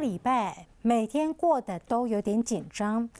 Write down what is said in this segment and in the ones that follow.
礼拜每天过得都有点紧张，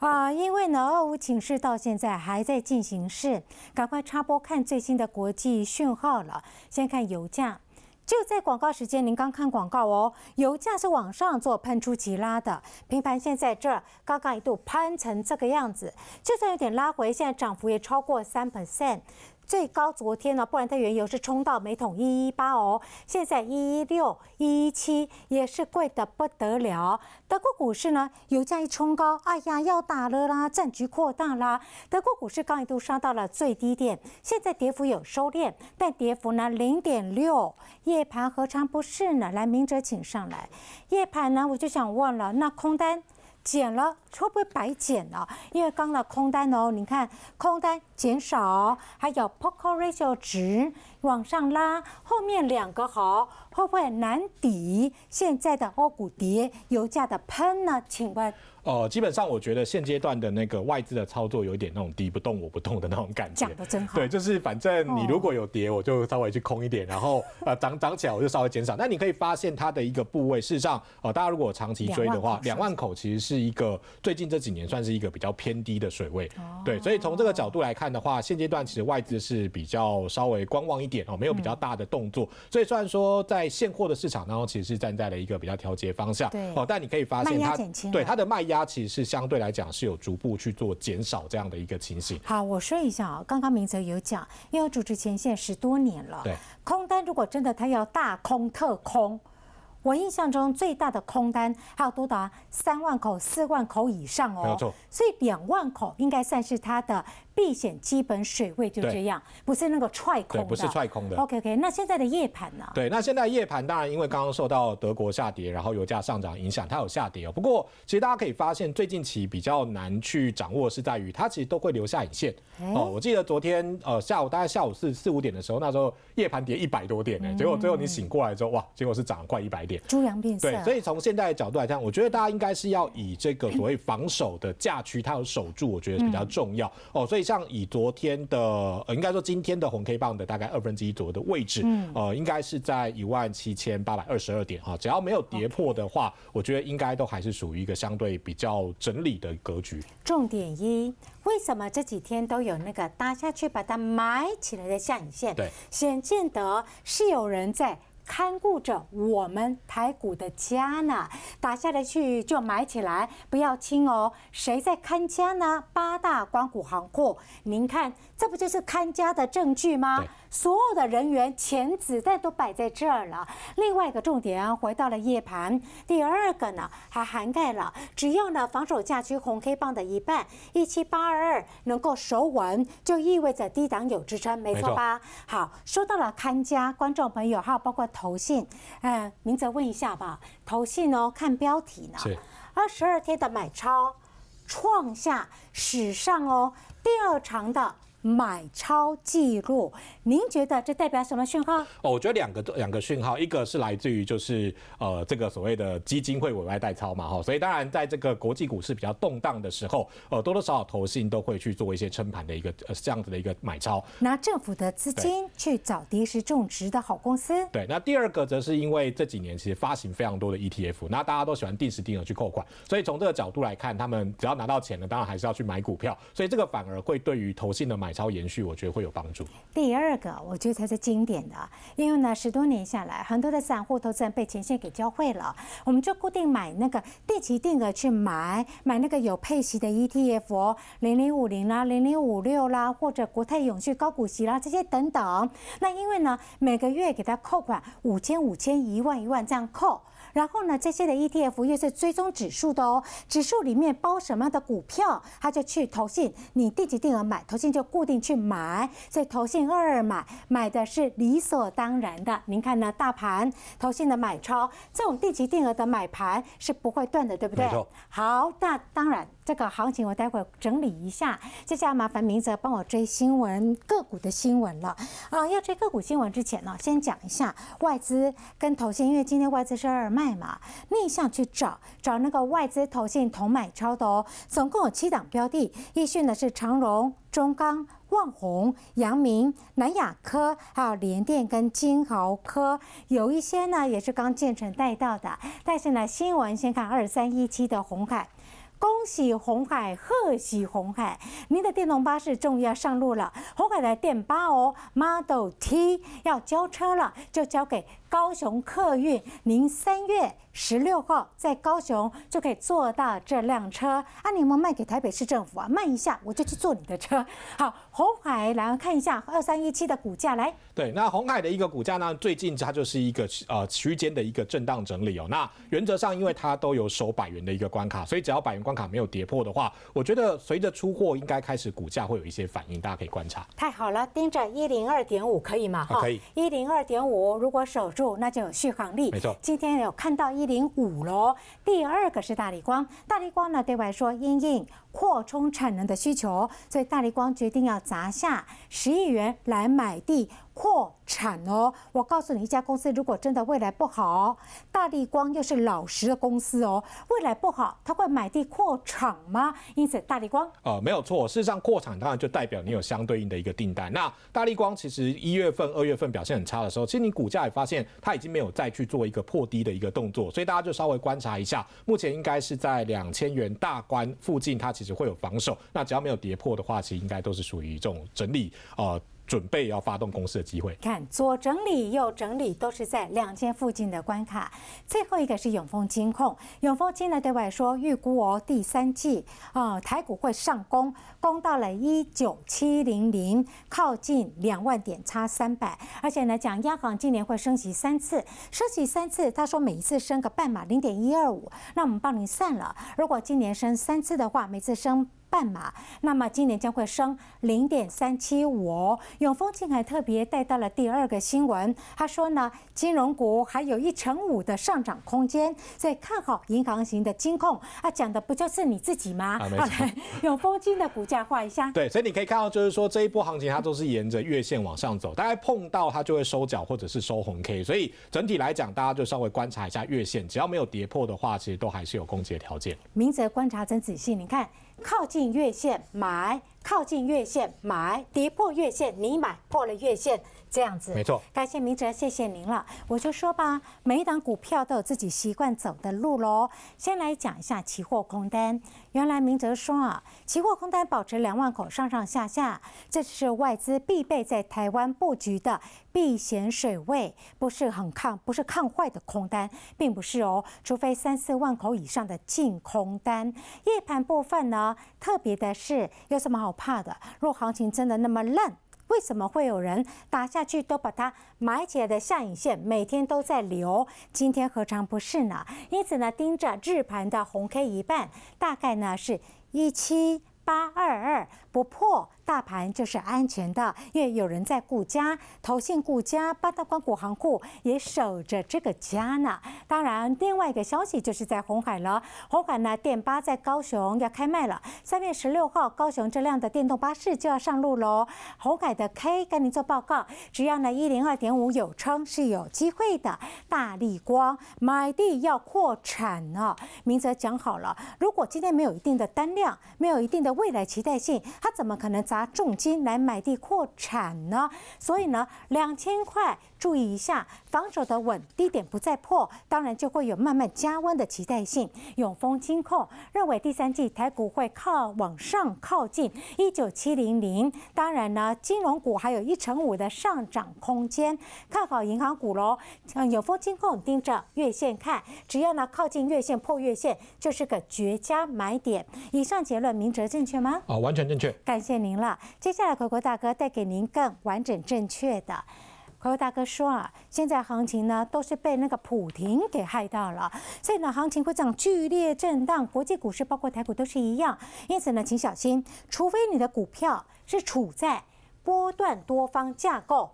啊，因为呢，二五寝室到现在还在进行式，赶快插播看最新的国际讯号了。先看油价，就在广告时间，您刚看广告哦。油价是往上做，喷出急拉的，平盘线在这儿，刚刚一度攀成这个样子，就算有点拉回，现在涨幅也超过三 percent。最高昨天呢，布兰特原油是冲到每桶一一八哦，现在一一六、一一七也是贵的不得了。德国股市呢，油价一冲高，哎呀，要打了啦，战局扩大啦。德国股市刚一度杀到了最低点，现在跌幅有收敛，但跌幅呢零点六。夜盘何尝不是呢？来，明哲请上来。夜盘呢，我就想问了，那空单减了？会不会白减呢？因为刚了空单哦，你看空单减少，还有 POCO ratio 值往上拉，后面两个好会不会难抵现在的欧股跌、油价的喷呢？请问哦，基本上我觉得现阶段的那个外资的操作有一点那种敌不动我不动的那种感觉。讲的真好。对，就是反正你如果有跌，我就稍微去空一点，然后呃涨涨起来我就稍微减少。那你可以发现它的一个部位，事实上呃大家如果长期追的话，两万口其实是一个。最近这几年算是一个比较偏低的水位，对，所以从这个角度来看的话，现阶段其实外资是比较稍微观望一点哦，没有比较大的动作。所以虽然说在现货的市场，当中，其实是站在了一个比较调节方向，对哦，但你可以发现它对它的卖压其实是相对来讲是有逐步去做减少这样的一个情形。好，我说一下啊，刚刚明泽有讲，因为主持前线十多年了，对空单如果真的它要大空特空。我印象中最大的空单还有多达三万口、四万口以上哦，没错，所以两万口应该算是它的。避险基本水位就这样，不是那个踹空的，对，不是踹空的。OK OK，那现在的夜盘呢？对，那现在夜盘当然因为刚刚受到德国下跌，然后油价上涨影响，它有下跌哦。不过其实大家可以发现，最近期比较难去掌握是在于它其实都会留下影线哦。我记得昨天呃下午大概下午四四五点的时候，那时候夜盘跌一百多点呢，结果最后你醒过来之后，哇，结果是涨快一百点，猪羊变色。对，所以从现在角度来看，我觉得大家应该是要以这个所谓防守的价区，它有守住，我觉得比较重要哦。所以。像以昨天的，呃，应该说今天的红 K 棒的大概二分之一左右的位置，嗯，呃，应该是在一万七千八百二十二点啊，只要没有跌破的话，我觉得应该都还是属于一个相对比较整理的格局。重点一，为什么这几天都有那个搭下去把它埋起来的下影线？对，显见得是有人在。看顾着我们台股的家呢，打下来去就买起来，不要轻哦。谁在看家呢？八大光谷行货，您看，这不就是看家的证据吗？所有的人员、钱、子弹都摆在这儿了。另外一个重点回到了夜盘，第二个呢，还涵盖了只要呢防守价区红黑棒的一半一七八二二能够守稳，就意味着低档有支撑，没错吧？好，说到了看家，观众朋友还有包括。投信，嗯，明泽问一下吧。投信哦，看标题呢，二十二天的买超创下史上哦第二长的买超记录。您觉得这代表什么讯号？哦，我觉得两个两个讯号，一个是来自于就是呃这个所谓的基金会委外代操嘛哈，所以当然在这个国际股市比较动荡的时候，呃多多少少投信都会去做一些撑盘的一个呃这样子的一个买超，拿政府的资金去找低时种植的好公司。对，那第二个则是因为这几年其实发行非常多的 ETF，那大家都喜欢定时定额去扣款，所以从这个角度来看，他们只要拿到钱了，当然还是要去买股票，所以这个反而会对于投信的买超延续，我觉得会有帮助。第二。这个我觉得才是经典的，因为呢，十多年下来，很多的散户投资人被前线给教会了，我们就固定买那个定期定额去买买那个有配息的 ETF，零零五零啦、零零五六啦，或者国泰永续高股息啦这些等等。那因为呢，每个月给他扣款五千、五千、一万一万这样扣。然后呢，这些的 ETF 又是追踪指数的哦，指数里面包什么样的股票，它就去投信。你定期定额买，投信就固定去买，所以投信二二买买的是理所当然的。您看呢，大盘投信的买超，这种定期定额的买盘是不会断的，对不对？好，那当然这个行情我待会整理一下，接下来麻烦明泽帮我追新闻个股的新闻了。啊，要追个股新闻之前呢，先讲一下外资跟投信，因为今天外资是二二卖。代码逆向去找，找那个外资投信同买超的，哦。总共有七档标的。易讯的是长荣、中钢、万宏、扬明、南亚科，还有联电跟金豪科，有一些呢也是刚建成带到的。但是呢，新闻先看二三一七的红海。恭喜红海，贺喜红海，您的电动巴士终于要上路了。红海的电巴哦，Model T 要交车了，就交给高雄客运。您三月十六号在高雄就可以坐到这辆车。啊，你们卖给台北市政府啊，慢一下，我就去坐你的车。好。红海，来看一下二三一七的股价来。对，那红海的一个股价呢，最近它就是一个呃区间的一个震荡整理哦。那原则上，因为它都有守百元的一个关卡，所以只要百元关卡没有跌破的话，我觉得随着出货应该开始股价会有一些反应，大家可以观察。太好了，盯着一零二点五可以吗？好，可以。一零二点五，如果守住，那就有续航力。没错，今天有看到一零五喽。第二个是大立光，大立光呢对外说阴阴。扩充产能的需求，所以大力光决定要砸下十亿元来买地。扩产哦，我告诉你，一家公司如果真的未来不好，大力光又是老实的公司哦，未来不好，他会买地扩厂吗？因此，大力光呃，没有错，事实上扩产当然就代表你有相对应的一个订单。那大力光其实一月份、二月份表现很差的时候，其实你股价也发现它已经没有再去做一个破低的一个动作，所以大家就稍微观察一下，目前应该是在两千元大关附近，它其实会有防守。那只要没有跌破的话，其实应该都是属于这种整理呃。准备要发动攻势的机会。看左整理，右整理，都是在两千附近的关卡。最后一个是永丰金控，永丰金呢对外说，预估哦第三季啊台股会上攻，攻到了一九七零零，靠近两万点差三百。而且呢讲央行今年会升息三次，升息三次，他说每一次升个半码零点一二五，那我们帮您算了，如果今年升三次的话，每次升。半码，那么今年将会升零点三七五。永丰金还特别带到了第二个新闻，他说呢，金融股还有一成五的上涨空间，所以看好银行型的金控。他讲的不就是你自己吗？永丰金的股价画一下。对，所以你可以看到，就是说这一波行情它都是沿着月线往上走，大概碰到它就会收脚或者是收红 K。所以整体来讲，大家就稍微观察一下月线，只要没有跌破的话，其实都还是有攻击的条件。明泽观察真仔细，你看。靠近月线买，靠近月线买，跌破月线你买，破了月线。这样子没错，感谢明哲，谢谢您了。我就说吧，每一档股票都有自己习惯走的路喽。先来讲一下期货空单。原来明哲说啊，期货空单保持两万口上上下下，这是外资必备在台湾布局的避险水位，不是很抗，不是抗坏的空单，并不是哦，除非三四万口以上的净空单。夜盘部分呢，特别的是有什么好怕的？若行情真的那么烂？为什么会有人打下去都把它埋起来的下影线每天都在流？今天何尝不是呢？因此呢，盯着日盘的红 K 一半，大概呢是一七八二二。不破大盘就是安全的，因为有人在顾家，投信顾家八大光谷行库也守着这个家呢。当然，另外一个消息就是在红海了，红海呢电巴在高雄要开卖了，三月十六号高雄这辆的电动巴士就要上路喽。红海的 K 跟您做报告，只要呢一零二点五有称是有机会的。大力光买地要扩产了，明泽讲好了，如果今天没有一定的单量，没有一定的未来期待性。他怎么可能砸重金来买地扩产呢？所以呢，两千块。注意一下，防守的稳，低点不再破，当然就会有慢慢加温的期待性。永丰金控认为第三季台股会靠往上靠近一九七零零，当然呢，金融股还有一成五的上涨空间，看好银行股喽。嗯，永丰金控盯着月线看，只要呢靠近月线破月线，就是个绝佳买点。以上结论明哲正确吗？啊，完全正确。感谢您了，接下来国国大哥带给您更完整正确的。可大哥说啊，现在行情呢都是被那个普婷给害到了，所以呢行情会这样剧烈震荡，国际股市包括台股都是一样，因此呢请小心，除非你的股票是处在波段多方架构，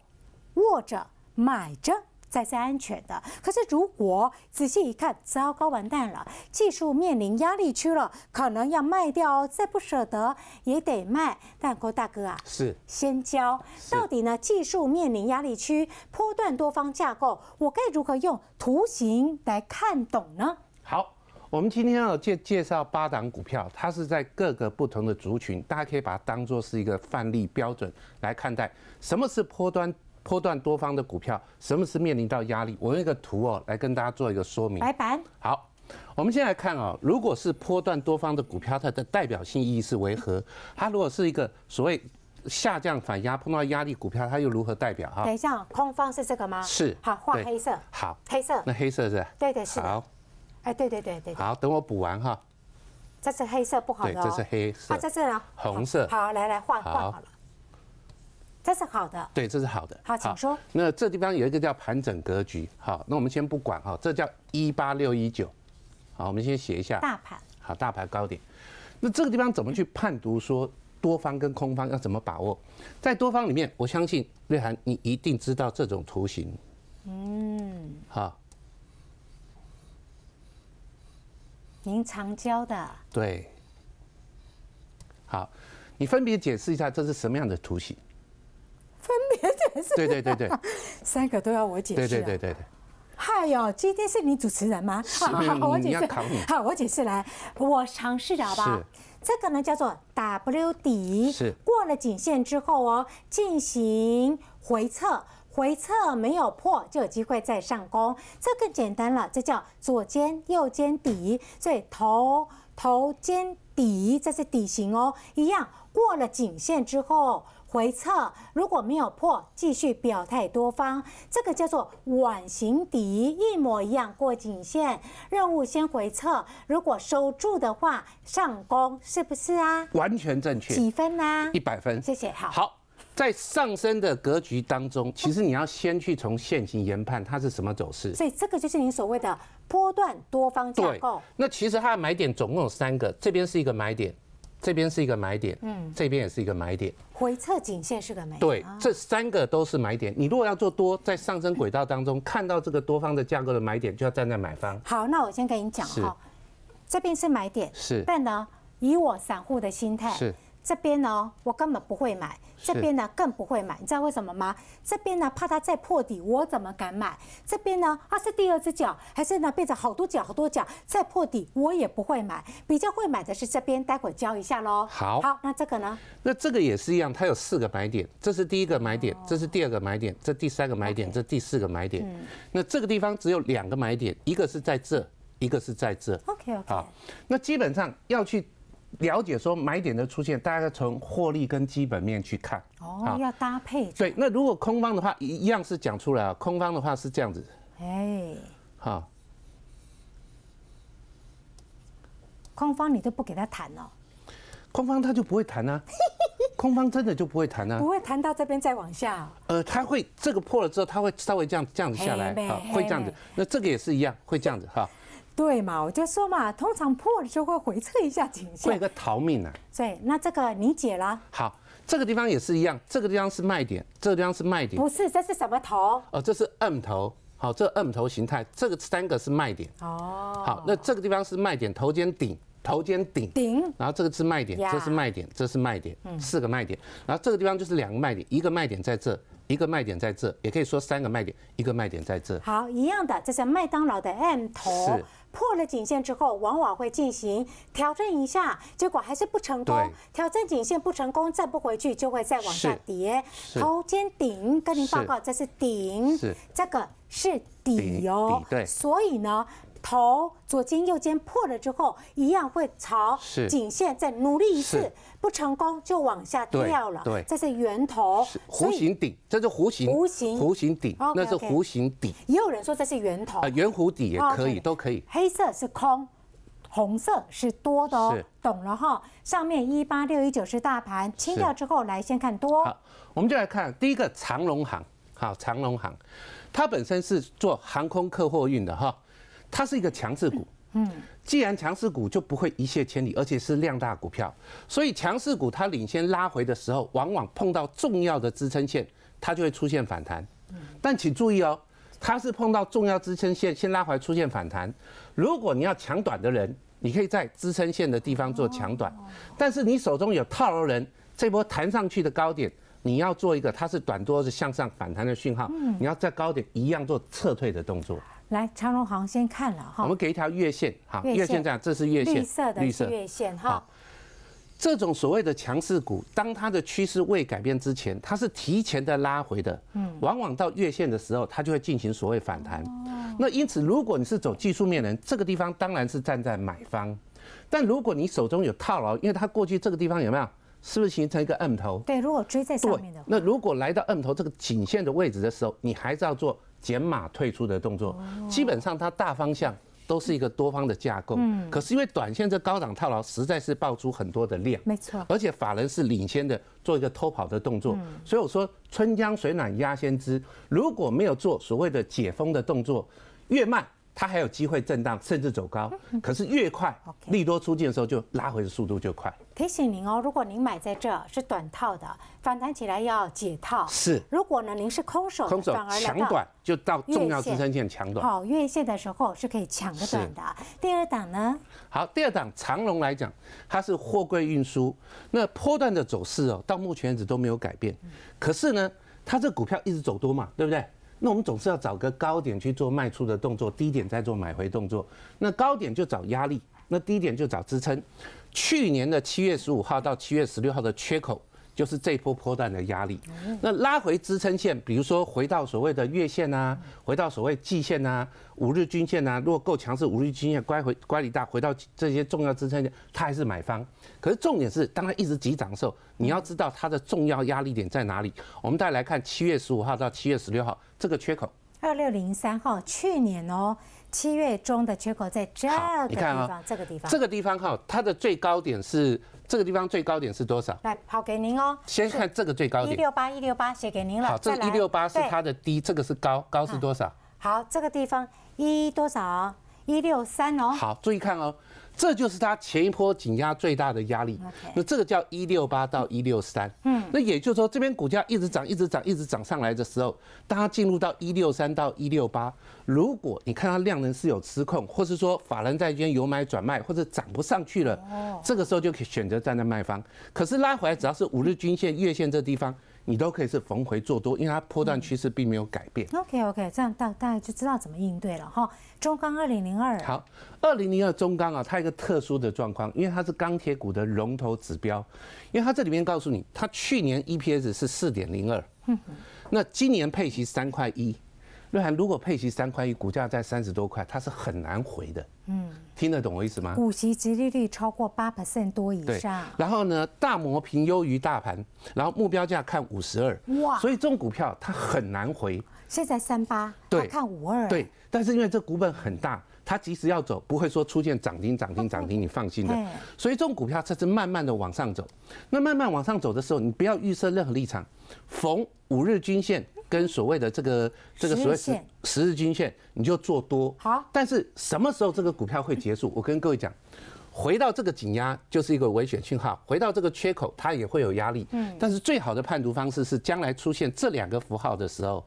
握着买着。再是安全的，可是如果仔细一看，糟糕，完蛋了，技术面临压力区了，可能要卖掉，再不舍得也得卖。但郭大哥啊，是先交。到底呢？技术面临压力区，波段多方架构，我该如何用图形来看懂呢？好，我们今天要介介绍八档股票，它是在各个不同的族群，大家可以把它当做是一个范例标准来看待，什么是波段？波段多方的股票，什么是面临到压力？我用一个图哦来跟大家做一个说明。白板。好，我们先来看哦，如果是波段多方的股票，它的代表性意义是为何？它如果是一个所谓下降反压碰到压力股票，它又如何代表？哈，等一下，空方是这个吗？是。好，画黑色。好。黑色。那黑色是？对对是。好。哎，对对对对。好，等我补完哈。这是黑色不好的。这是黑色。画在呢。红色。好，来来画，画好了。这是好的，对，这是好的。好，请说。那这地方有一个叫盘整格局。好，那我们先不管哈，这叫一八六一九。好，我们先写一下。大盘。好，大盘高点。那这个地方怎么去判读？说多方跟空方要怎么把握？在多方里面，我相信瑞涵你一定知道这种图形。嗯。好。您常教的。对。好，你分别解释一下这是什么样的图形？分别解释。对对对对，三个都要我解释。对对对对嗨哟，今天是你主持人吗？好好，我解释。好，我解释来，我尝试着吧。这个呢叫做 W 底，是过了颈线之后哦，进行回撤，回撤没有破就有机会再上攻，这更简单了，这叫左肩右肩底，所以头头肩底这是底型哦，一样过了颈线之后。回撤如果没有破，继续表态多方，这个叫做碗形底，一模一样过颈线，任务先回撤。如果收住的话，上攻是不是啊？完全正确。几分呢？一百分。谢谢。好。好，在上升的格局当中，其实你要先去从现形研判它是什么走势。所以这个就是你所谓的波段多方架构。那其实它的买点总共有三个，这边是一个买点。这边是一个买点，嗯，这边也是一个买点，回撤颈线是个买点，对，这三个都是买点。你如果要做多，在上升轨道当中看到这个多方的价格的买点，就要站在买方。好，那我先跟你讲哈，这边是买点，是，但呢，以我散户的心态是。这边呢，我根本不会买。这边呢，更不会买。你知道为什么吗？这边呢，怕它再破底，我怎么敢买？这边呢，它是第二只脚，还是呢变成好多脚，好多脚，再破底我也不会买。比较会买的是这边，待会教一下喽。好，好，那这个呢？那这个也是一样，它有四个买点，这是第一个买点，这是第二个买点，这第三个买点，这第四个买点。那这个地方只有两个买点，一个是在这，一个是在这。OK OK。好，那基本上要去。了解说买点的出现，大家从获利跟基本面去看哦，要搭配。对，那如果空方的话，一样是讲出来。空方的话是这样子。哎，好，空方你都不给他谈了，空方他就不会谈啊，空方真的就不会谈啊，不会谈到这边再往下。呃，他会这个破了之后，他会稍微这样这样子下来啊，会这样子。那这个也是一样，会这样子哈。对嘛，我就说嘛，通常破了就会回撤一下，警戒。会一个逃命啊。对，那这个理解啦。好，这个地方也是一样，这个地方是卖点，这个地方是卖点。不是，这是什么头？哦，这是 M 头。好，这 M 头形态，这个三个是卖点。哦。好，那这个地方是卖点，头肩顶，头肩顶。顶。然后这个是卖点，这是卖点，这是卖点，四个卖点。然后这个地方就是两个卖点，一个卖点在这。一个卖点在这，也可以说三个卖点。一个卖点在这。好，一样的，这是麦当劳的 M 头，破了颈线之后，往往会进行调整一下，结果还是不成功。对，调整颈线不成功，再不回去就会再往下跌。头肩顶跟您报告，这是顶，是这个是底哦。对，所以呢。头左肩右肩破了之后，一样会朝颈线再努力一次，不成功就往下掉了。这是圆头，弧形顶，这是弧形。弧形，弧形顶，那是弧形底。也有人说这是圆头圆弧底也可以，都可以。黑色是空，红色是多的哦。懂了哈。上面一八六一九是大盘清掉之后来先看多。好，我们就来看第一个长龙行，好，长龙行，它本身是做航空客货运的哈。它是一个强势股，嗯，既然强势股就不会一泻千里，而且是量大股票，所以强势股它领先拉回的时候，往往碰到重要的支撑线，它就会出现反弹。嗯，但请注意哦，它是碰到重要支撑线先拉回出现反弹，如果你要强短的人，你可以在支撑线的地方做强短，但是你手中有套牢人，这波弹上去的高点，你要做一个它是短多是向上反弹的讯号，你要在高点一样做撤退的动作。来，长荣行先看了哈。我们给一条月线哈，月线这样，这是月线。绿色的绿色月线哈。这种所谓的强势股，当它的趋势未改变之前，它是提前的拉回的。嗯。往往到月线的时候，它就会进行所谓反弹。那因此，如果你是走技术面的人，这个地方当然是站在买方。但如果你手中有套牢，因为它过去这个地方有没有？是不是形成一个暗头？对，如果追在上面的。那如果来到暗头这个颈线的位置的时候，你还是要做。减码退出的动作，基本上它大方向都是一个多方的架构。嗯，可是因为短线这高档套牢，实在是爆出很多的量。没错，而且法人是领先的，做一个偷跑的动作。所以我说春江水暖鸭先知，如果没有做所谓的解封的动作，越慢。它还有机会震荡，甚至走高。可是越快利多出尽的时候，就拉回的速度就快。提醒您哦，如果您买在这是短套的，反弹起来要解套。是。如果呢，您是空手，空手抢短就到重要支撑线抢短。好，月线的时候是可以抢短的。第二档呢？好，第二档长龙来讲，它是货柜运输，那波段的走势哦，到目前为止都没有改变。可是呢，它这股票一直走多嘛，对不对？那我们总是要找个高点去做卖出的动作，低点再做买回动作。那高点就找压力，那低点就找支撑。去年的七月十五号到七月十六号的缺口。就是这波波段的压力，那拉回支撑线，比如说回到所谓的月线啊，回到所谓季线啊，五日均线啊。如果够强势，五日均线乖回乖离大，回到这些重要支撑线，它还是买方。可是重点是，当它一直急涨的时候，你要知道它的重要压力点在哪里。我们再来看七月十五号到七月十六号这个缺口。二六零三号，去年哦，七月中的缺口在这个地方，这个地方，这个地方哈，它的最高点是这个地方最高点是多少？来，好给您哦。先看这个最高点，一六八，一六八写给您了。好，这一六八是它的低，这个是高，高是多少？好，这个地方一多少？一六三哦。好，注意看哦。这就是它前一波紧压最大的压力，那这个叫一六八到一六三，嗯，那也就是说这边股价一直涨，一直涨，一直涨上来的时候，当它进入到一六三到一六八。如果你看到量能是有失控，或是说法人债券由买转卖，或者涨不上去了，这个时候就可以选择站在卖方。可是拉回来，只要是五日均线、月线这地方，你都可以是逢回做多，因为它波段趋势并没有改变。OK OK，这样大大概就知道怎么应对了哈。中钢二零零二，好，二零零二中钢啊，它一个特殊的状况，因为它是钢铁股的龙头指标，因为它这里面告诉你，它去年 EPS 是四点零二，那今年配息三块一。瑞涵，如果配息三块一，股价在三十多块，它是很难回的。嗯，听得懂我意思吗？股息折利率超过八 percent 多以上。然后呢，大摩评优于大盘，然后目标价看五十二。哇。所以这种股票它很难回。现在三八，看五二。对，但是因为这股本很大，它即使要走，不会说出现涨停、涨停、涨停，你放心的。所以这种股票它是慢慢的往上走。那慢慢往上走的时候，你不要预设任何立场，逢五日均线跟所谓的这个这个所谓十十日均线，你就做多。好，但是什么时候这个股票会结束？我跟各位讲，回到这个紧压就是一个危险信号，回到这个缺口它也会有压力。嗯，但是最好的判读方式是将来出现这两个符号的时候。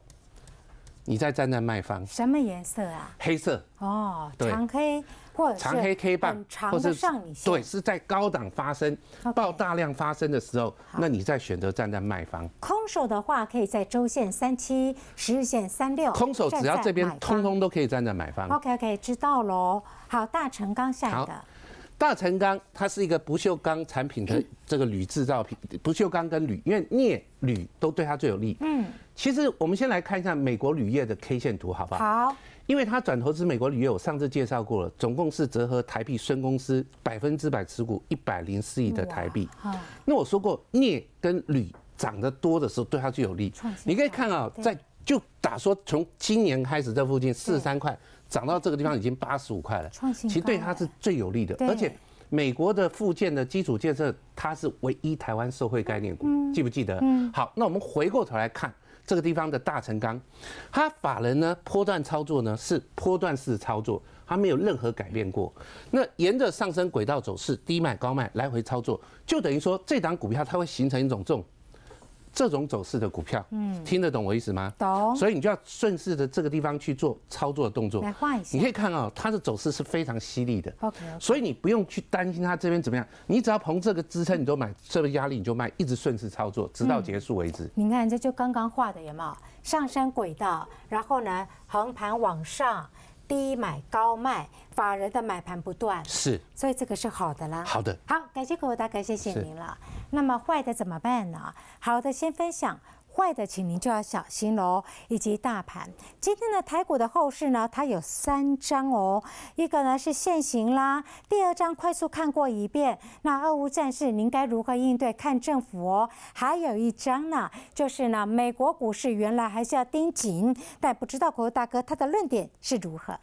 你再站在卖方，什么颜色啊？黑色哦，长黑或长黑 K 棒，长的上线，对，是在高档发生爆大量发生的时候，那你再选择站在卖方。空手的话，可以在周线三七、十日线三六。空手只要这边通通都可以站在买方。OK OK，知道喽。好，大成刚下一个。大成钢它是一个不锈钢产品的这个铝制造品，不锈钢跟铝，因为镍、铝都对它最有利。嗯，其实我们先来看一下美国铝业的 K 线图，好不好？好，因为它转投资美国铝业，我上次介绍过了，总共是折合台币孙公司百分之百持股一百零四亿的台币。好，那我说过镍跟铝涨得多的时候对它最有利。你可以看啊，在就打说从今年开始这附近四十三块。涨到这个地方已经八十五块了，创新。其实对它是最有利的，而且美国的附件的基础建设，它是唯一台湾社会概念股，记不记得？好，那我们回过头来看这个地方的大成钢，它法人呢，波段操作呢是波段式操作，它没有任何改变过。那沿着上升轨道走势，低买高卖来回操作，就等于说这档股票它会形成一种这种。这种走势的股票，听得懂我意思吗？懂。所以你就要顺势的这个地方去做操作的动作。来画一下。你可以看啊，它的走势是非常犀利的。OK。所以你不用去担心它这边怎么样，你只要碰这个支撑你就买，这个压力你就卖，一直顺势操作，直到结束为止。你看这就刚刚画的有没有上山轨道，然后呢横盘往上。低买高卖，法人的买盘不断，是，所以这个是好的啦。好的，好，感谢各位大哥，谢谢您了。那么坏的怎么办呢？好的，先分享。坏的，请您就要小心喽，以及大盘。今天的台股的后市呢，它有三张哦，一个呢是限行啦，第二张快速看过一遍，那俄乌战事您该如何应对？看政府哦，还有一张呢，就是呢美国股市原来还是要盯紧，但不知道国位大哥他的论点是如何。